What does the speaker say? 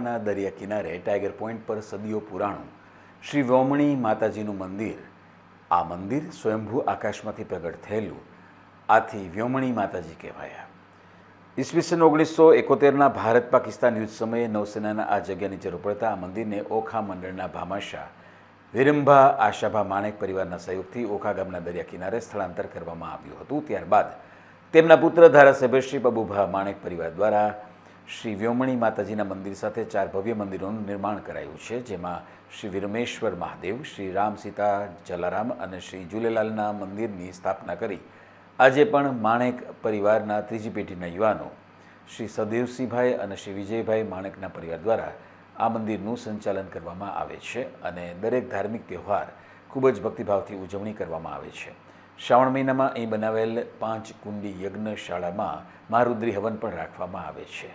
ના દરિયા કિનારે ટાઈગર પોઈન્ટ પર સદીઓ પુરાણું શ્રી વોમણી માતાજીનું મંદિર આ મંદિર સ્વયંભૂ આકાશમાંથી પ્રગટ થયેલું આથી વ્યોમણી માતાજી કહેવાયા ઈસવીસન ઓગણીસો એકોતેરના ભારત પાકિસ્તાન યુદ્ધ સમયે નૌસેનાના આ જગ્યાની જરૂર પડતા આ મંદિરને ઓખા મંડળના ભામાશા વિરંભા આશાભા માણેક પરિવારના સહયોગથી ઓખા ગામના દરિયા કિનારે સ્થળાંતર કરવામાં આવ્યું હતું ત્યારબાદ તેમના પુત્ર ધારાસભ્ય શ્રી બબુભા માણેક પરિવાર દ્વારા શ્રી વ્યોમણી માતાજીના મંદિર સાથે ચાર ભવ્ય મંદિરોનું નિર્માણ કરાયું છે જેમાં શ્રી વિરમેશ્વર મહાદેવ શ્રી રામ સીતા જલારામ અને શ્રી ઝૂલેલાલના મંદિરની સ્થાપના કરી આજે પણ માણેક પરિવારના ત્રીજી પેઢીના યુવાનો શ્રી સદેવસિંહભાઈ અને શ્રી વિજયભાઈ માણેકના પરિવાર દ્વારા આ મંદિરનું સંચાલન કરવામાં આવે છે અને દરેક ધાર્મિક તહેવાર ખૂબ જ ભક્તિભાવથી ઉજવણી કરવામાં આવે છે શ્રાવણ મહિનામાં અહીં બનાવેલ પાંચ કુંડી યજ્ઞશાળામાં મહારુદ્રી હવન પણ રાખવામાં આવે છે